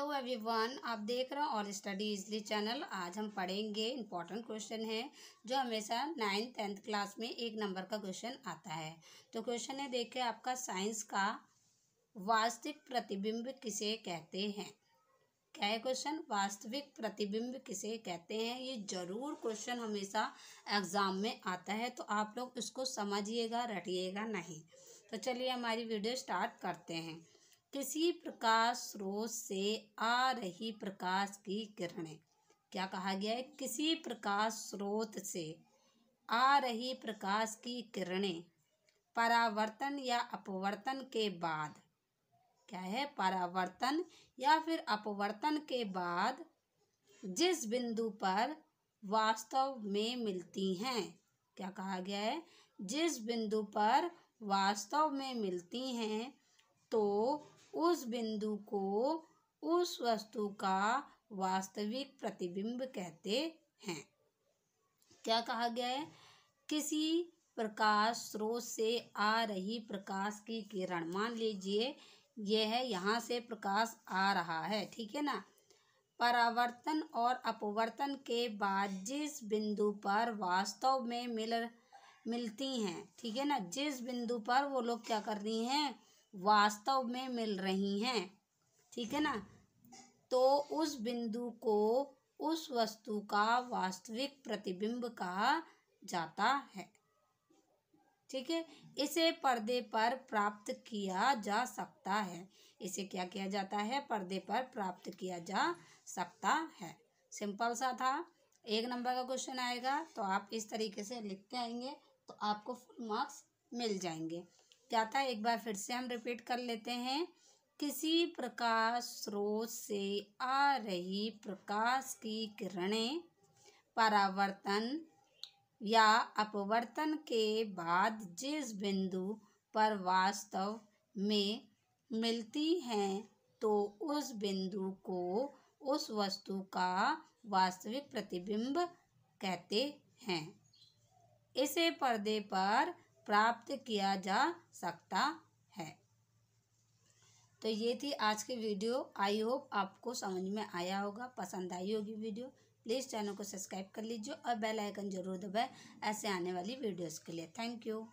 hello everyone आप देख रहे हो और स्टडी इजली चैनल आज हम पढ़ेंगे इंपॉर्टेंट क्वेश्चन है जो हमेशा नाइन्थ टेंथ क्लास में एक नंबर का क्वेश्चन आता है तो क्वेश्चन है देखे आपका साइंस का वास्तविक प्रतिबिंब किसे कहते हैं क्या है क्वेश्चन वास्तविक प्रतिबिंब किसे कहते हैं ये जरूर क्वेश्चन हमेशा एग्ज़ाम में आता है तो आप लोग इसको समझिएगा रटिएगा नहीं तो चलिए हमारी वीडियो स्टार्ट करते हैं किसी प्रकाश स्रोत से आ रही प्रकाश की किरणें क्या कहा गया है किसी प्रकाश स्रोत से आ रही प्रकाश की किरणें परावर्तन या अपवर्तन के बाद क्या है परावर्तन या फिर अपवर्तन के बाद जिस बिंदु पर वास्तव में मिलती हैं क्या कहा गया है जिस बिंदु पर वास्तव में मिलती हैं तो उस बिंदु को उस वस्तु का वास्तविक प्रतिबिंब कहते हैं क्या कहा गया है किसी प्रकाश स्रोत से आ रही प्रकाश की किरण मान लीजिए यह यहाँ से प्रकाश आ रहा है ठीक है ना परावर्तन और अपवर्तन के बाद जिस बिंदु पर वास्तव में मिल मिलती हैं ठीक है ना जिस बिंदु पर वो लोग क्या कर रही हैं वास्तव में मिल रही हैं ठीक है ना तो उस बिंदु को उस वस्तु का वास्तविक प्रतिबिंब कहा जाता है ठीक है इसे पर्दे पर प्राप्त किया जा सकता है इसे क्या किया जाता है पर्दे पर प्राप्त किया जा सकता है सिंपल सा था एक नंबर का क्वेश्चन आएगा तो आप इस तरीके से लिखते आएंगे तो आपको फुल मार्क्स मिल जाएंगे क्या था एक बार फिर से हम रिपीट कर लेते हैं किसी प्रकाश स्रोत से आ रही प्रकाश की किरणें परावर्तन या अपवर्तन के बाद जिस बिंदु पर वास्तव में मिलती हैं तो उस बिंदु को उस वस्तु का वास्तविक प्रतिबिंब कहते हैं इसे पर्दे पर प्राप्त किया जा सकता है तो ये थी आज की वीडियो आई होप आपको समझ में आया होगा पसंद आई होगी वीडियो प्लीज़ चैनल को सब्सक्राइब कर लीजिए और बेल आइकन जरूर दबाएं ऐसे आने वाली वीडियोस के लिए थैंक यू